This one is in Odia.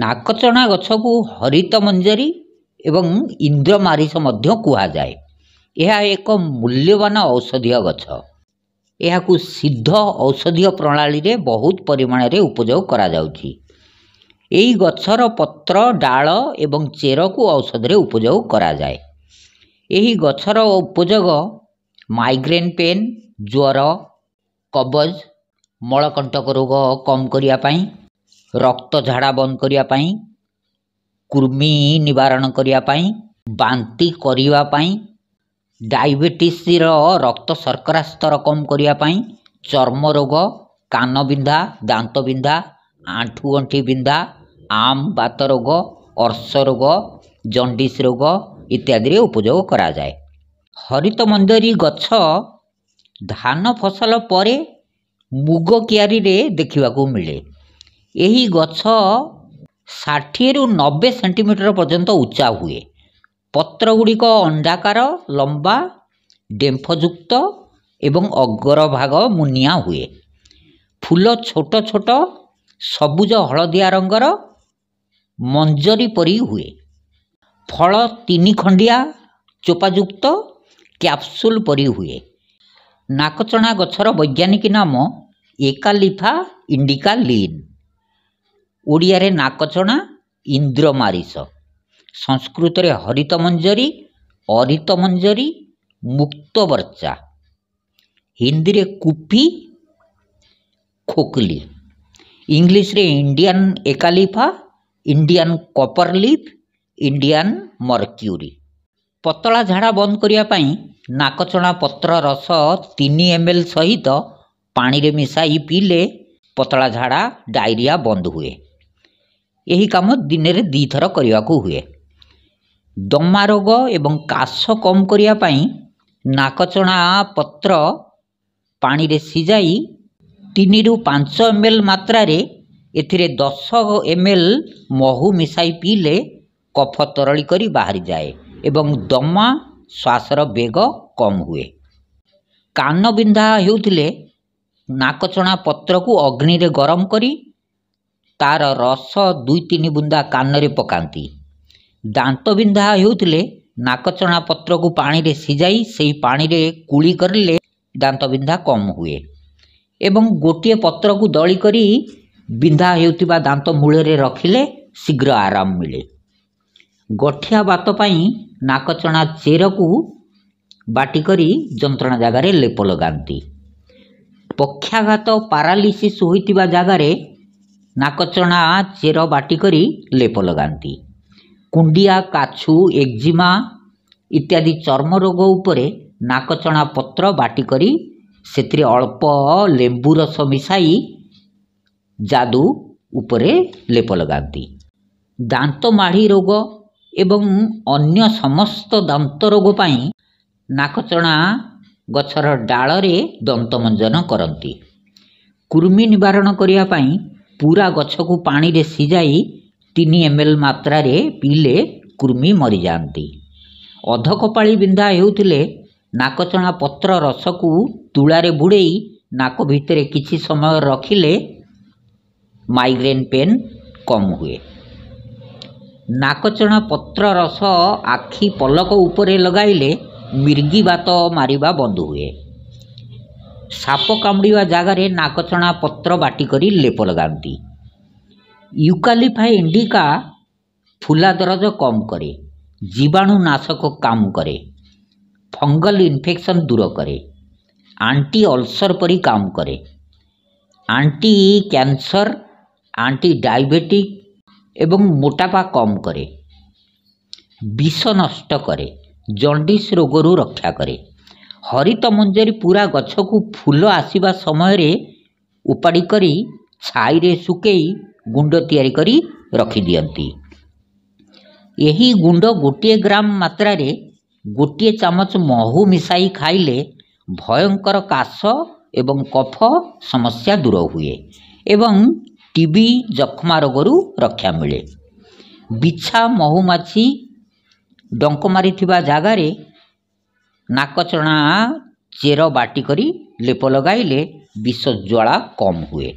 ନାକଚଣା ଗଛକୁ ହରିତ ମଞ୍ଜରୀ ଏବଂ ଇନ୍ଦ୍ର ମାରିସ ମଧ୍ୟ କୁହାଯାଏ ଏହା ଏକ ମୂଲ୍ୟବାନ ଔଷଧୀୟ ଗଛ ଏହାକୁ ସିଦ୍ଧ ଔଷଧୀୟ ପ୍ରଣାଳୀରେ ବହୁତ ପରିମାଣରେ ଉପଯୋଗ କରାଯାଉଛି ଏହି ଗଛର ପତ୍ର ଡାଳ ଏବଂ ଚେରକୁ ଔଷଧରେ ଉପଯୋଗ କରାଯାଏ ଏହି ଗଛର ଉପଯୋଗ ମାଇଗ୍ରେନ୍ ପେନ୍ ଜ୍ୱର କବଜ ମଳକଣ୍ଟକ ରୋଗ କମ୍ କରିବା ପାଇଁ ରକ୍ତ ଝାଡ଼ା ବନ୍ଦ କରିବା ପାଇଁ କୃମି ନିବାରଣ କରିବା ପାଇଁ ବାନ୍ତି କରିବା ପାଇଁ ଡାଇବେଟିସ୍ର ରକ୍ତ ଶର୍କରା ସ୍ତର କମ୍ କରିବା ପାଇଁ ଚର୍ମ ରୋଗ କାନ ବିନ୍ଧା ଦାନ୍ତ ବିନ୍ଧା ଆଣ୍ଠୁ ଗଣ୍ଠି ବିନ୍ଧା ଆମ୍ ବାତ ରୋଗ ଅର୍ଶ ରୋଗ ଜଣ୍ଡିସ୍ ରୋଗ ଇତ୍ୟାଦିରେ ଉପଯୋଗ କରାଯାଏ ହରିତ ମଞ୍ଜରୀ ଗଛ ଧାନ ଫସଲ ପରେ ମୁଗ କିଆରିରେ ଦେଖିବାକୁ ମିଳେ ଏହି ଗଛ ଷାଠିଏରୁ ନବେ ସେଣ୍ଟିମିଟର ପର୍ଯ୍ୟନ୍ତ ଉଚ୍ଚା ହୁଏ ପତ୍ରଗୁଡ଼ିକ ଅଣ୍ଡାକାର ଲମ୍ବା ଡେମ୍ଫଯୁକ୍ତ ଏବଂ ଅଗ୍ରଭାଗ ମୁନିଆ ହୁଏ ଫୁଲ ଛୋଟ ଛୋଟ ସବୁଜ ହଳଦିଆ ରଙ୍ଗର ମଞ୍ଜରୀ ପରି ହୁଏ ଫଳ ତିନି ଖଣ୍ଡିଆ ଚୋପାଯୁକ୍ତ କ୍ୟାପସୁଲ ପରି ହୁଏ ନାକଚଣା ଗଛର ବୈଜ୍ଞାନିକ ନାମ ଏକାଲିଫା ଇଣ୍ଡିକା ଲିନ୍ ଓଡ଼ିଆରେ ନାକଚଣା ଇନ୍ଦ୍ରମାରିଷ ସଂସ୍କୃତରେ ହରିତ ହରିତମଞ୍ଜରୀ ଅରିତମଞ୍ଜରୀ ମୁକ୍ତବର୍ଚ୍ଚା ହିନ୍ଦୀରେ କୁପି ଖୋକଲି ଇଂଲିଶରେ Indian acalypha Indian copper leaf Indian mercury ପତଳା ଝାଡ଼ା ବନ୍ଦ କରିବା ପାଇଁ ନାକଚଣା ପତ୍ର ରସ ତିନି ଏମ୍ ଏଲ୍ ସହିତ ପାଣିରେ ମିଶାଇ ପିଇଲେ ପତଳା ଝାଡ଼ା ଡାଇରିଆ ବନ୍ଦ ହୁଏ ଏହି କାମ ଦିନରେ ଦୁଇଥର କରିବାକୁ ହୁଏ ଦମା ରୋଗ ଏବଂ କାଶ କମ୍ କରିବା ପାଇଁ ନାକଚଣା ପତ୍ର ପାଣିରେ ସିଝାଇ ତିନିରୁ ପାଞ୍ଚ ଏମ୍ ଏଲ୍ ମାତ୍ରାରେ ଏଥିରେ ଦଶ ଏମ୍ ଏଲ୍ ମହୁ ମିଶାଇ ପିଇଲେ କଫ ତରଳି କରି ବାହାରିଯାଏ ଏବଂ ଦମା ଶ୍ୱାସର ବେଗ କମ୍ ହୁଏ କାନ ବିନ୍ଧା ହେଉଥିଲେ ନାକଚଣା ପତ୍ରକୁ ଅଗ୍ନିରେ ଗରମ କରି ତା'ର ରସ ଦୁଇ ତିନି ବୁନ୍ଦା କାନରେ ପକାନ୍ତି ଦାନ୍ତ ବିନ୍ଧା ହେଉଥିଲେ ନାକଚଣା ପତ୍ରକୁ ପାଣିରେ ସିଝାଇ ସେହି ପାଣିରେ କୁଳି କରିଲେ ଦାନ୍ତ ବିନ୍ଧା କମ୍ ହୁଏ ଏବଂ ଗୋଟିଏ ପତ୍ରକୁ ଦଳି କରି ବିନ୍ଧା ହେଉଥିବା ଦାନ୍ତ ମୂଳରେ ରଖିଲେ ଶୀଘ୍ର ଆରାମ ମିଳେ ଗଠିଆ ବାତ ପାଇଁ ନାକଚଣା ଚେରକୁ ବାଟିକରି ଯନ୍ତ୍ରଣା ଜାଗାରେ ଲେପ ଲଗାନ୍ତି ପକ୍ଷାଘାତ ପାରାଲିସିସ୍ ହୋଇଥିବା ଜାଗାରେ ନାକଚଣା ଚେର ବାଟି କରି ଲେପ ଲଗାନ୍ତି କୁଣ୍ଡିଆ କାଛୁ ଏକ୍ଜିମା ଇତ୍ୟାଦି ଚର୍ମ ରୋଗ ଉପରେ ନାକଚଣା ପତ୍ର ବାଟି କରି ସେଥିରେ ଅଳ୍ପ ଲେମ୍ବୁ ରସ ମିଶାଇ ଯାଦୁ ଉପରେ ଲେପ ଲଗାନ୍ତି ଦାନ୍ତ ମାଢ଼ି ରୋଗ ଏବଂ ଅନ୍ୟ ସମସ୍ତ ଦାନ୍ତ ରୋଗ ପାଇଁ ନାକଚଣା ଗଛର ଡାଳରେ ଦନ୍ତମଞ୍ଜନ କରନ୍ତି କୃମି ନିବାରଣ କରିବା ପାଇଁ ପୁରା ଗଛକୁ ପାଣିରେ ସିଝାଇ ତିନି ଏମ୍ ଏଲ୍ ମାତ୍ରାରେ ପିଇଲେ କୃମି ମରିଯାଆନ୍ତି ଅଧକପାଳି ବିନ୍ଧା ହେଉଥିଲେ ନାକଚଣା ପତ୍ର ରସକୁ ତୁଳାରେ ବୁଡ଼େଇ ନାକ ଭିତରେ କିଛି ସମୟ ରଖିଲେ ମାଇଗ୍ରେନ୍ ପେନ୍ କମ୍ ହୁଏ ନାକଚଣା ପତ୍ର ରସ ଆଖି ପଲକ ଉପରେ ଲଗାଇଲେ ମିର୍ଗି ବାତ ମାରିବା ବନ୍ଦ ହୁଏ ସାପ କାମୁଡ଼ିବା ଜାଗାରେ ନାକଛଣା ପତ୍ର ବାଟିକରି ଲେପ ଲଗାନ୍ତି ୟୁକାଲିଫାଏ ଇଣ୍ଡିକା ଫୁଲା ଦରଜ କମ୍ କରେ ଜୀବାଣୁ ନାଶକ କାମ କରେ ଫଙ୍ଗଲ ଇନଫେକ୍ସନ୍ ଦୂର କରେ ଆଣ୍ଟି ଅଲସର ପରି କାମ କରେ ଆଣ୍ଟି କ୍ୟାନ୍ସର ଆଣ୍ଟି ଡାଇବେଟିକ୍ ଏବଂ ମୋଟାପା କମ୍ କରେ ବିଷ ନଷ୍ଟ କରେ ଜଣ୍ଡିସ୍ ରୋଗରୁ ରକ୍ଷା କରେ ହରିତ ମଞ୍ଜରୀ ପୁରା ଗଛକୁ ଫୁଲ ଆସିବା ସମୟରେ ଉପାଡ଼ି କରି ଛାଇରେ ଶୁକେଇ ଗୁଣ୍ଡ ତିଆରି କରି ରଖିଦିଅନ୍ତି ଏହି ଗୁଣ୍ଡ ଗୋଟିଏ ଗ୍ରାମ ମାତ୍ରାରେ ଗୋଟିଏ ଚାମଚ ମହୁ ମିଶାଇ ଖାଇଲେ ଭୟଙ୍କର କାଶ ଏବଂ କଫ ସମସ୍ୟା ଦୂର ହୁଏ ଏବଂ ଟିବି ଯକ୍ଷ୍ମା ରୋଗରୁ ରକ୍ଷା ମିଳେ ବିଛା ମହୁମାଛି ଡଙ୍କ ମାରିଥିବା ଜାଗାରେ ନାକଚଣା ଚେର ବାଟି କରି ଲେପ ଲଗାଇଲେ ବିଷ ଜ୍ୱାଳା କମ୍ ହୁଏ